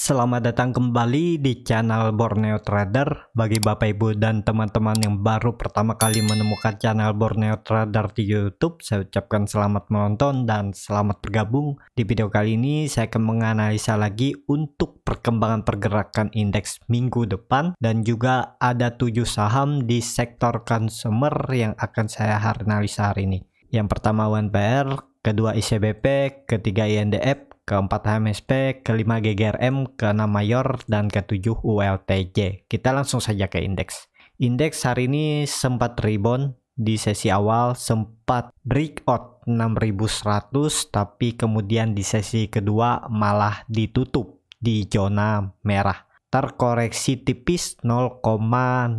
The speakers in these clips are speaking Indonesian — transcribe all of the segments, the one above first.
Selamat datang kembali di channel Borneo Trader Bagi Bapak Ibu dan teman-teman yang baru pertama kali menemukan channel Borneo Trader di Youtube Saya ucapkan selamat menonton dan selamat bergabung Di video kali ini saya akan menganalisa lagi untuk perkembangan pergerakan indeks minggu depan Dan juga ada tujuh saham di sektor consumer yang akan saya analisa hari ini Yang pertama 1PR, kedua ICBP, ketiga INDF, ke ke-4 HMSP, ke-5 GGRM, ke ke-6 Mayor, dan ke ke-7 ULTJ. Kita langsung saja ke indeks. Indeks hari ini sempat rebound di sesi awal sempat breakout 6100 tapi kemudian di sesi kedua malah ditutup di zona merah terkoreksi tipis 0,025%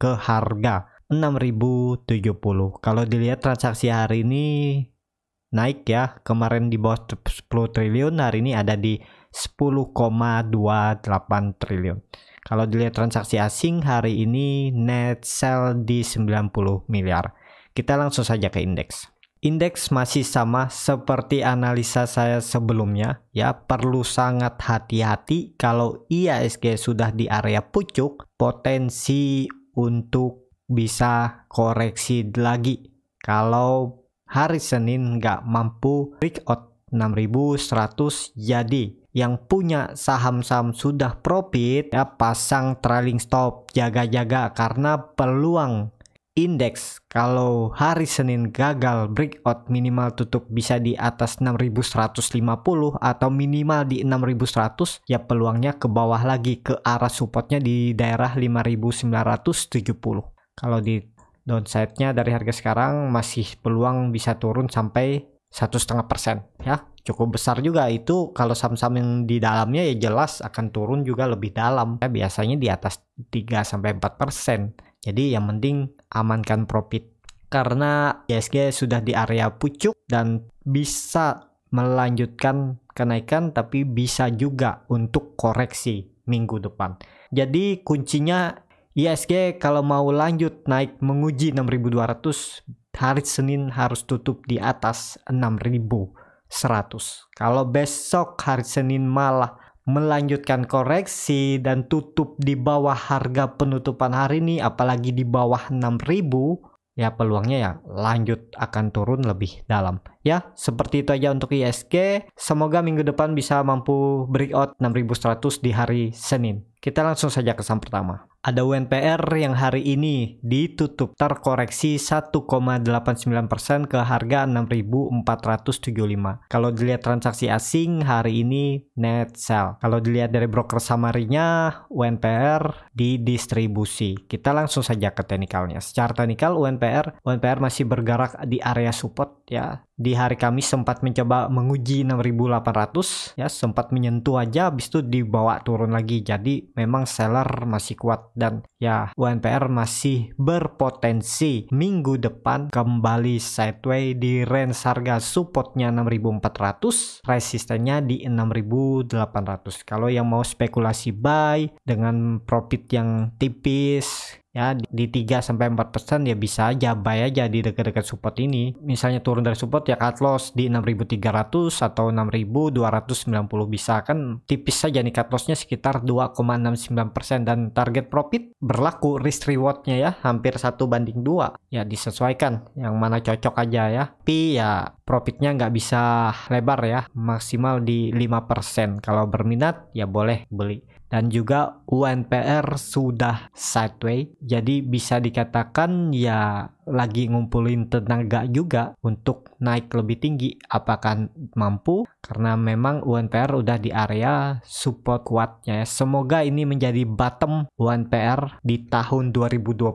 ke harga 6070 kalau dilihat transaksi hari ini naik ya kemarin di bawah 10 triliun hari ini ada di 10,28 triliun kalau dilihat transaksi asing hari ini net sell di 90 miliar kita langsung saja ke indeks Indeks masih sama seperti analisa saya sebelumnya ya perlu sangat hati-hati kalau IASG sudah di area pucuk potensi untuk bisa koreksi lagi kalau hari Senin nggak mampu breakout 6100 jadi yang punya saham-saham sudah profit ya pasang trailing stop jaga-jaga karena peluang indeks kalau hari Senin gagal breakout minimal tutup bisa di atas 6150 atau minimal di 6100 ya peluangnya ke bawah lagi ke arah supportnya di daerah 5970 kalau di Downside-nya dari harga sekarang masih peluang bisa turun sampai satu setengah persen ya cukup besar juga itu kalau saham-saham yang di dalamnya ya jelas akan turun juga lebih dalam ya, biasanya di atas 3 sampai 4 persen jadi yang penting amankan profit karena ISG sudah di area pucuk dan bisa melanjutkan kenaikan tapi bisa juga untuk koreksi minggu depan jadi kuncinya ISG kalau mau lanjut naik menguji 6200 hari Senin harus tutup di atas 6100. Kalau besok hari Senin malah melanjutkan koreksi dan tutup di bawah harga penutupan hari ini apalagi di bawah 6000 ya peluangnya ya lanjut akan turun lebih dalam. Ya, seperti itu aja untuk ISG. Semoga minggu depan bisa mampu breakout 6100 di hari Senin. Kita langsung saja ke saham pertama. Ada UNPR yang hari ini ditutup terkoreksi 1,89% ke harga 6.475. Kalau dilihat transaksi asing hari ini net sell. Kalau dilihat dari broker samarinya UNPR didistribusi. Kita langsung saja ke teknikalnya. Secara teknikal UNPR UNPR masih bergerak di area support ya di hari Kamis sempat mencoba menguji 6800 ya sempat menyentuh aja habis itu dibawa turun lagi jadi memang seller masih kuat dan ya UNPR masih berpotensi minggu depan kembali sideways di range harga supportnya 6400 resistennya di 6800 kalau yang mau spekulasi buy dengan profit yang tipis ya di 3 sampai 4% ya bisa aja buy aja di dekat-dekat support ini. Misalnya turun dari support ya cut loss di 6300 atau 6290 bisa kan tipis saja nih cut lossnya sekitar 2,69% dan target profit berlaku risk rewardnya ya hampir satu banding dua ya disesuaikan yang mana cocok aja ya. Tapi ya profitnya nggak bisa lebar ya maksimal di 5% kalau berminat ya boleh beli dan juga UNPR sudah sideways, jadi bisa dikatakan ya lagi ngumpulin tenaga juga untuk naik lebih tinggi apakah mampu karena memang UNPR udah di area support kuatnya semoga ini menjadi bottom UNPR di tahun 2021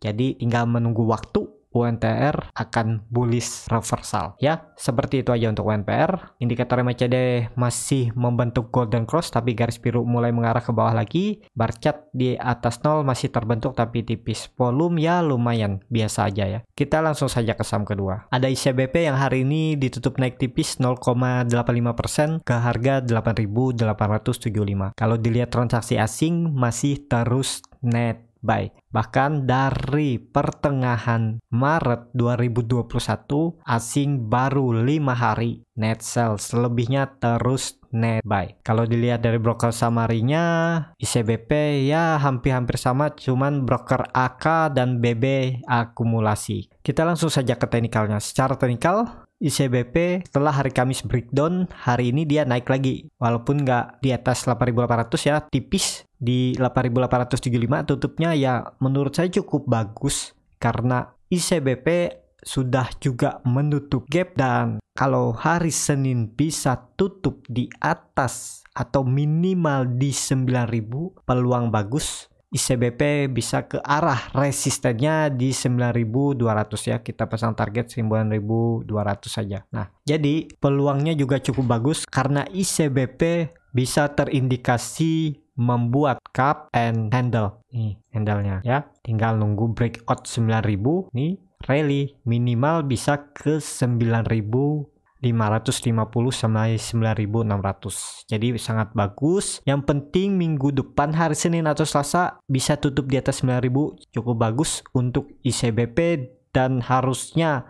jadi tinggal menunggu waktu UNTR akan bullish reversal ya seperti itu aja untuk UNPR indikator MACD masih membentuk golden cross tapi garis biru mulai mengarah ke bawah lagi bar chart di atas nol masih terbentuk tapi tipis volume ya lumayan biasa aja ya kita langsung saja ke saham kedua ada ICBP yang hari ini ditutup naik tipis 0,85% ke harga 8.875 kalau dilihat transaksi asing masih terus net Buy. Bahkan dari pertengahan Maret 2021, asing baru lima hari net sales, selebihnya terus net buy. Kalau dilihat dari broker samarinya, ICBP ya hampir-hampir sama, cuman broker AK dan BB akumulasi. Kita langsung saja ke teknikalnya. Secara teknikal, ICBP setelah hari Kamis breakdown hari ini dia naik lagi walaupun nggak di atas 8.800 ya tipis di 8875 tutupnya ya menurut saya cukup bagus karena ICBP sudah juga menutup gap dan kalau hari Senin bisa tutup di atas atau minimal di 9000 peluang bagus ICBP bisa ke arah resistennya di 9200 ya kita pasang target 9200 saja nah jadi peluangnya juga cukup bagus karena ICBP bisa terindikasi membuat cup and handle. Nih, handle-nya ya. Tinggal nunggu breakout 9000 nih rally minimal bisa ke 9000 550 sampai 9600 jadi sangat bagus yang penting minggu depan hari Senin atau Selasa bisa tutup di atas 9000 cukup bagus untuk ICBP dan harusnya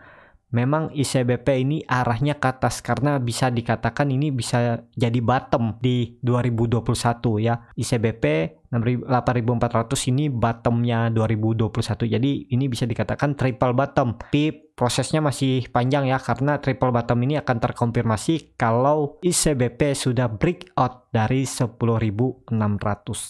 memang ICBP ini arahnya ke atas karena bisa dikatakan ini bisa jadi bottom di 2021 ya. ICBP 8400 ini bottomnya 2021. Jadi ini bisa dikatakan triple bottom. Pip prosesnya masih panjang ya karena triple bottom ini akan terkonfirmasi kalau ICBP sudah breakout dari 10.600.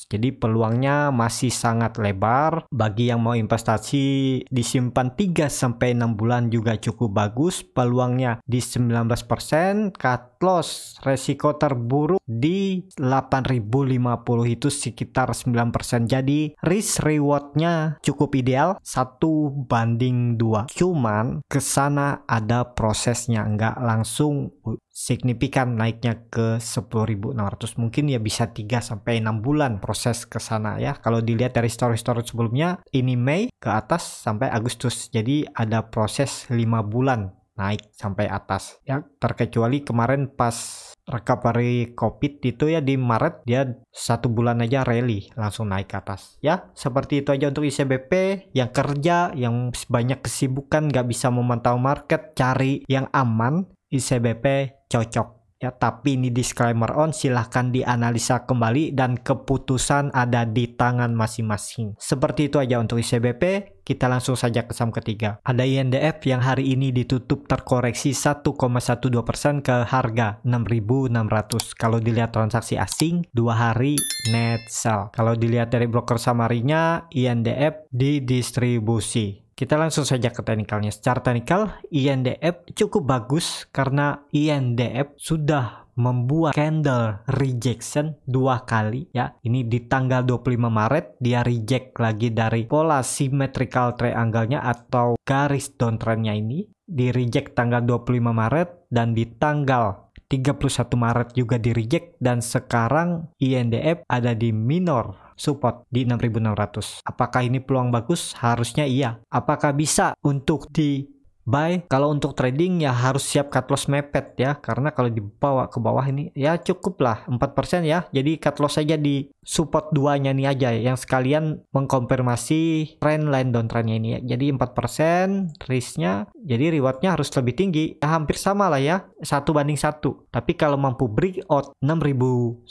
Jadi peluangnya masih sangat lebar bagi yang mau investasi disimpan 3 sampai 6 bulan juga cukup bagus. Peluangnya di 19%, cut loss resiko terburuk di 8.050 itu sekitar 9%. Jadi risk rewardnya cukup ideal satu banding dua. Cuman kesana ke sana ada prosesnya nggak langsung signifikan naiknya ke 10.600 mungkin ya bisa 3 sampai 6 bulan proses ke sana ya kalau dilihat dari story-story sebelumnya ini Mei ke atas sampai Agustus jadi ada proses 5 bulan naik sampai atas ya terkecuali kemarin pas recovery COVID itu ya di Maret dia satu bulan aja rally langsung naik ke atas ya seperti itu aja untuk ICBP yang kerja yang banyak kesibukan nggak bisa memantau market cari yang aman ICBP cocok ya tapi ini disclaimer on silahkan dianalisa kembali dan keputusan ada di tangan masing-masing seperti itu aja untuk ICBP kita langsung saja ke saham ketiga ada INDF yang hari ini ditutup terkoreksi 1,12% ke harga 6.600 kalau dilihat transaksi asing dua hari net sell kalau dilihat dari broker samarinya INDF didistribusi kita langsung saja ke teknikalnya. Secara teknikal, INDF cukup bagus karena INDF sudah membuat candle rejection dua kali ya. Ini di tanggal 25 Maret dia reject lagi dari pola symmetrical triangle-nya atau garis downtrend-nya ini di reject tanggal 25 Maret dan di tanggal 31 Maret juga di reject dan sekarang INDF ada di minor support di 6600. Apakah ini peluang bagus? Harusnya iya. Apakah bisa untuk di buy kalau untuk trading ya harus siap cut loss mepet ya karena kalau dibawa ke bawah ini ya cukup lah 4% ya jadi cut loss aja di support duanya nih aja yang sekalian mengkonfirmasi trend line downtrendnya ini ya jadi 4% risknya jadi rewardnya harus lebih tinggi ya, hampir sama lah ya satu banding satu tapi kalau mampu break out 6900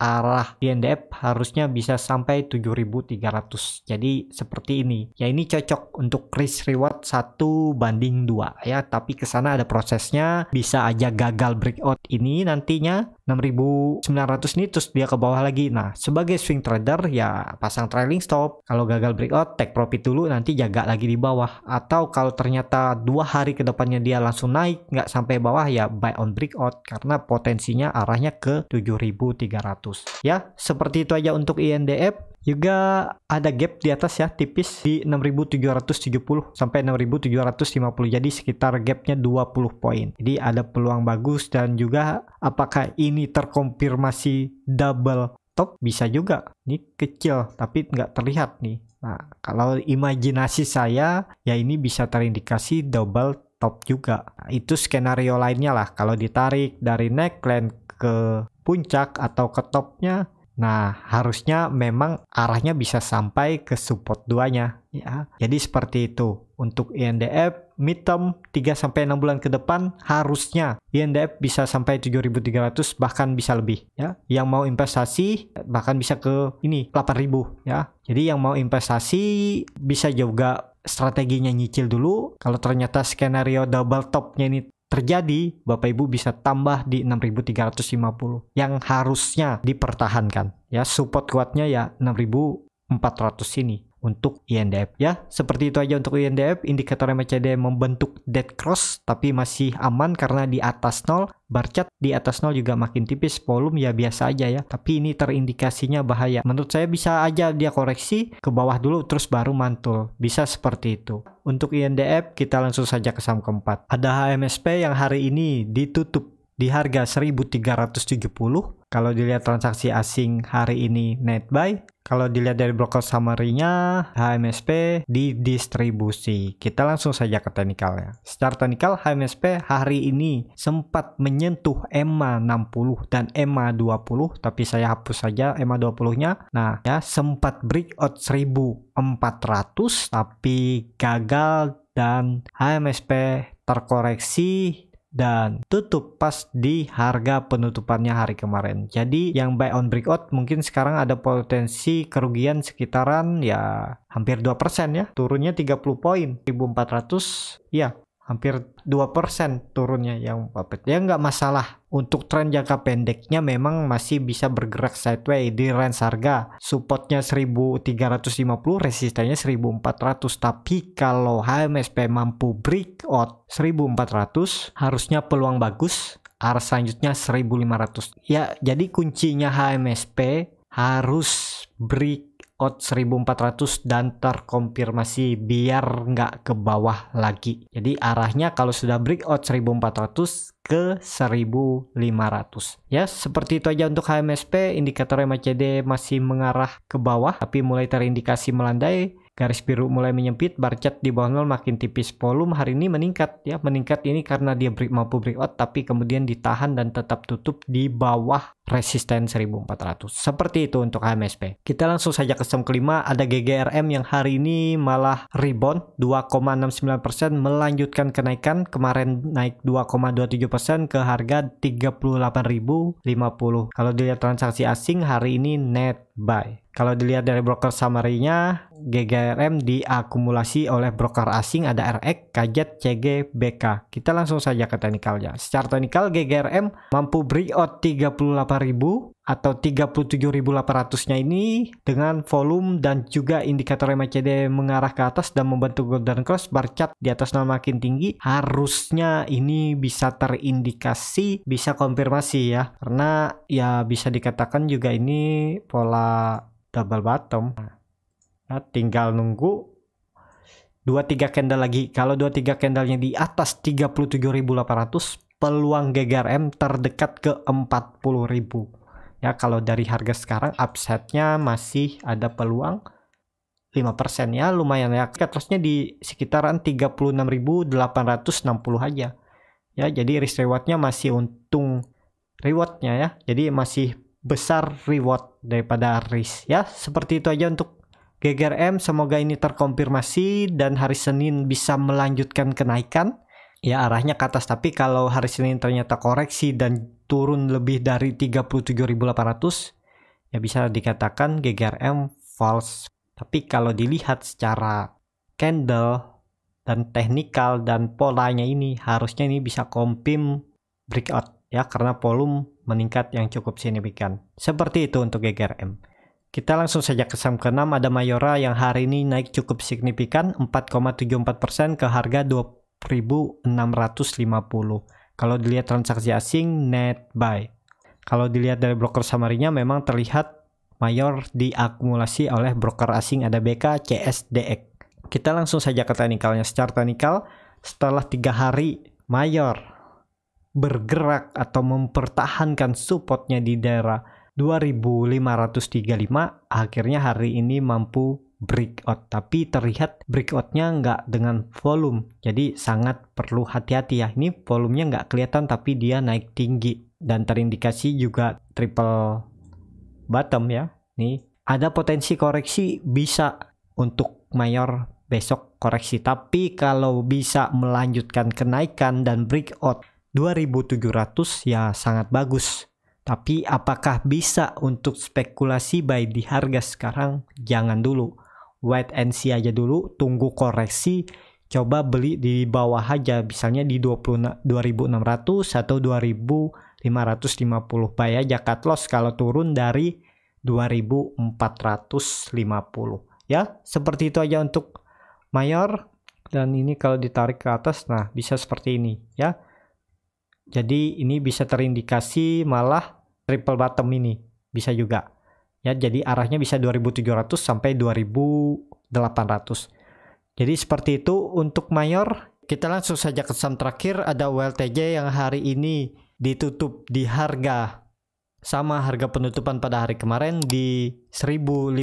arah INDF harusnya bisa sampai 7300 jadi seperti ini ya ini cocok untuk risk reward satu satu banding dua ya tapi ke sana ada prosesnya bisa aja gagal breakout ini nantinya 6900 ini terus dia ke bawah lagi nah sebagai swing trader ya pasang trailing stop kalau gagal breakout take profit dulu nanti jaga lagi di bawah atau kalau ternyata dua hari kedepannya dia langsung naik nggak sampai bawah ya buy on breakout karena potensinya arahnya ke 7300 ya seperti itu aja untuk INDF juga ada gap di atas ya tipis di 6770 sampai 6750 jadi sekitar gapnya 20 poin jadi ada peluang bagus dan juga apakah ini terkonfirmasi double top bisa juga ini kecil tapi nggak terlihat nih nah kalau imajinasi saya ya ini bisa terindikasi double top juga nah, itu skenario lainnya lah kalau ditarik dari neckline ke puncak atau ke topnya Nah, harusnya memang arahnya bisa sampai ke support duanya ya. Jadi seperti itu. Untuk INDF midterm 3 sampai 6 bulan ke depan harusnya INDF bisa sampai 7.300 bahkan bisa lebih ya. Yang mau investasi bahkan bisa ke ini 8.000 ya. Jadi yang mau investasi bisa juga strateginya nyicil dulu. Kalau ternyata skenario double topnya ini terjadi, Bapak Ibu bisa tambah di 6350 yang harusnya dipertahankan. Ya, support kuatnya ya 6400 ini untuk INDF ya. Seperti itu aja untuk INDF, indikator MACD membentuk dead cross tapi masih aman karena di atas nol, bar chart di atas nol juga makin tipis, volume ya biasa aja ya. Tapi ini terindikasinya bahaya. Menurut saya bisa aja dia koreksi ke bawah dulu terus baru mantul. Bisa seperti itu. Untuk INDF kita langsung saja ke saham keempat. Ada HMSP yang hari ini ditutup di harga 1370 kalau dilihat transaksi asing hari ini net buy kalau dilihat dari broker summary-nya, HMSP didistribusi. Kita langsung saja ke teknikalnya. Secara teknikal, HMSP hari ini sempat menyentuh EMA 60 dan EMA 20, tapi saya hapus saja EMA 20-nya. Nah, ya sempat breakout 1400 tapi gagal dan HMSP terkoreksi dan tutup pas di harga penutupannya hari kemarin. Jadi yang buy on breakout mungkin sekarang ada potensi kerugian sekitaran ya hampir 2% ya. Turunnya 30 poin, 1400 ya hampir 2% turunnya yang Muppet. Ya nggak masalah. Untuk tren jangka pendeknya memang masih bisa bergerak sideways di range harga. Supportnya 1350, resistennya 1400. Tapi kalau HMSP mampu break out 1400, harusnya peluang bagus. Arah selanjutnya 1500. Ya, jadi kuncinya HMSP harus break out 1400 dan terkonfirmasi biar nggak ke bawah lagi. Jadi arahnya kalau sudah break breakout 1400 ke 1500 ya seperti itu aja untuk HMSP indikator MACD masih mengarah ke bawah tapi mulai terindikasi melandai garis biru mulai menyempit bar chart di bawah nol makin tipis volume hari ini meningkat ya meningkat ini karena dia break mampu breakout tapi kemudian ditahan dan tetap tutup di bawah resisten 1400. Seperti itu untuk HMSP. Kita langsung saja ke saham kelima, ada GGRM yang hari ini malah rebound 2,69% melanjutkan kenaikan. Kemarin naik 2,27% ke harga 38.050. Kalau dilihat transaksi asing hari ini net buy. Kalau dilihat dari broker summary-nya, GGRM diakumulasi oleh broker asing ada RX, Kajet, CG, BK. Kita langsung saja ke teknikalnya. Secara teknikal GGRM mampu breakout 38 ribu atau 37.800-nya ini dengan volume dan juga indikator MACD mengarah ke atas dan membentuk golden cross bar chart di atas nol makin tinggi harusnya ini bisa terindikasi bisa konfirmasi ya karena ya bisa dikatakan juga ini pola double bottom nah, tinggal nunggu 2-3 candle lagi kalau 2-3 candlenya di atas 37.800 peluang GGRM terdekat ke 40.000 ya kalau dari harga sekarang upsetnya masih ada peluang 5% ya lumayan ya terusnya di sekitaran 36.860 aja ya jadi risk rewardnya masih untung rewardnya ya jadi masih besar reward daripada risk ya seperti itu aja untuk GGRM semoga ini terkonfirmasi dan hari Senin bisa melanjutkan kenaikan ya arahnya ke atas tapi kalau hari Senin ternyata koreksi dan turun lebih dari 37.800 ya bisa dikatakan GGRM false tapi kalau dilihat secara candle dan teknikal dan polanya ini harusnya ini bisa kompim breakout ya karena volume meningkat yang cukup signifikan seperti itu untuk GGRM kita langsung saja ke saham ke ada Mayora yang hari ini naik cukup signifikan 4,74% ke harga 20 1.650. Kalau dilihat transaksi asing net buy. Kalau dilihat dari broker samarinya memang terlihat mayor diakumulasi oleh broker asing ada BK, CS, DX. Kita langsung saja ke teknikalnya. Secara teknikal, setelah tiga hari mayor bergerak atau mempertahankan supportnya di daerah 2535, akhirnya hari ini mampu breakout tapi terlihat breakoutnya nggak dengan volume jadi sangat perlu hati-hati ya ini volumenya nggak kelihatan tapi dia naik tinggi dan terindikasi juga triple bottom ya nih ada potensi koreksi bisa untuk mayor besok koreksi tapi kalau bisa melanjutkan kenaikan dan breakout 2700 ya sangat bagus tapi apakah bisa untuk spekulasi buy di harga sekarang? Jangan dulu wait and see aja dulu, tunggu koreksi, coba beli di bawah aja misalnya di 20, 2600 atau 2550 bayar aja cut loss kalau turun dari 2450 ya seperti itu aja untuk mayor dan ini kalau ditarik ke atas nah bisa seperti ini ya jadi ini bisa terindikasi malah triple bottom ini bisa juga Ya, jadi arahnya bisa 2700 sampai 2800. Jadi seperti itu untuk mayor. Kita langsung saja ke saham terakhir ada WLTJ yang hari ini ditutup di harga sama harga penutupan pada hari kemarin di 1515.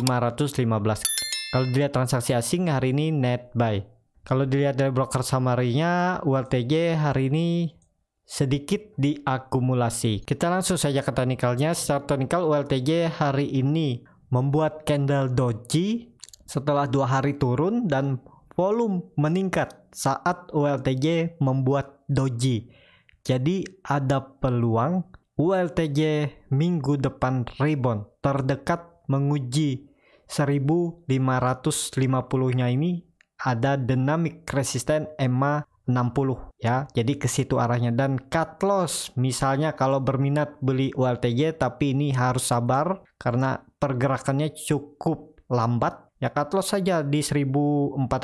Kalau dilihat transaksi asing hari ini net buy. Kalau dilihat dari broker summary-nya, WLTJ hari ini sedikit diakumulasi. Kita langsung saja ke teknikalnya. Start tonikal ULTJ hari ini membuat candle doji setelah dua hari turun dan volume meningkat saat ULTJ membuat doji. Jadi ada peluang ULTJ minggu depan rebound terdekat menguji 1550-nya ini ada dynamic resistance EMA 60 ya. Jadi ke situ arahnya dan cut loss misalnya kalau berminat beli ULTJ tapi ini harus sabar karena pergerakannya cukup lambat ya cut loss saja di 1480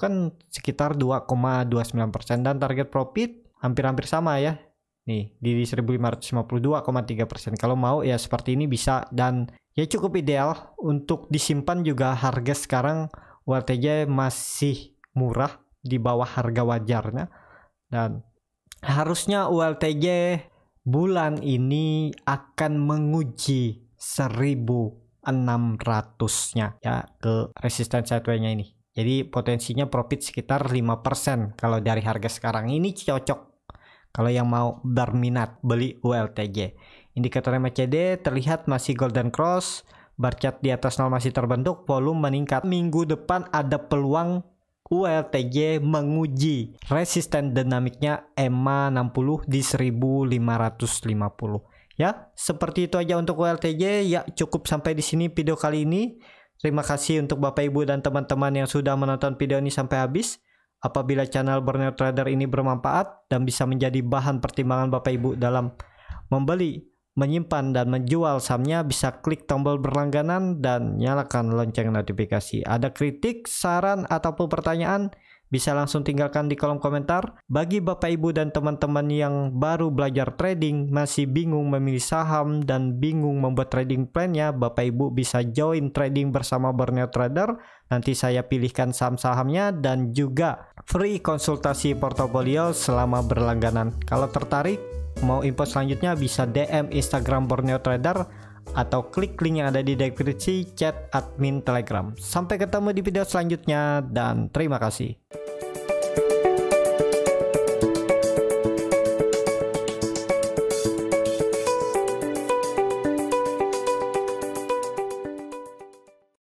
kan sekitar 2,29% dan target profit hampir-hampir sama ya nih di 1552,3% kalau mau ya seperti ini bisa dan ya cukup ideal untuk disimpan juga harga sekarang wltj masih murah di bawah harga wajarnya dan harusnya ULTJ bulan ini akan menguji 1600-nya ya ke resisten sideway nya ini. Jadi potensinya profit sekitar 5% kalau dari harga sekarang ini cocok kalau yang mau berminat beli ULTJ. Indikator MACD terlihat masih golden cross, bar chart di atas nol masih terbentuk, volume meningkat. Minggu depan ada peluang ULTJ menguji resisten dinamiknya EMA 60 di 1550. Ya, seperti itu aja untuk ULTJ. Ya, cukup sampai di sini video kali ini. Terima kasih untuk Bapak Ibu dan teman-teman yang sudah menonton video ini sampai habis. Apabila channel Borneo Trader ini bermanfaat dan bisa menjadi bahan pertimbangan Bapak Ibu dalam membeli menyimpan dan menjual sahamnya bisa klik tombol berlangganan dan nyalakan lonceng notifikasi. Ada kritik, saran, ataupun pertanyaan? Bisa langsung tinggalkan di kolom komentar. Bagi Bapak Ibu dan teman-teman yang baru belajar trading, masih bingung memilih saham dan bingung membuat trading plan-nya, Bapak Ibu bisa join trading bersama Borneo Trader. Nanti saya pilihkan saham-sahamnya dan juga free konsultasi portofolio selama berlangganan. Kalau tertarik, mau info selanjutnya bisa DM Instagram Borneo Trader atau klik link yang ada di deskripsi chat admin Telegram. Sampai ketemu di video selanjutnya dan terima kasih.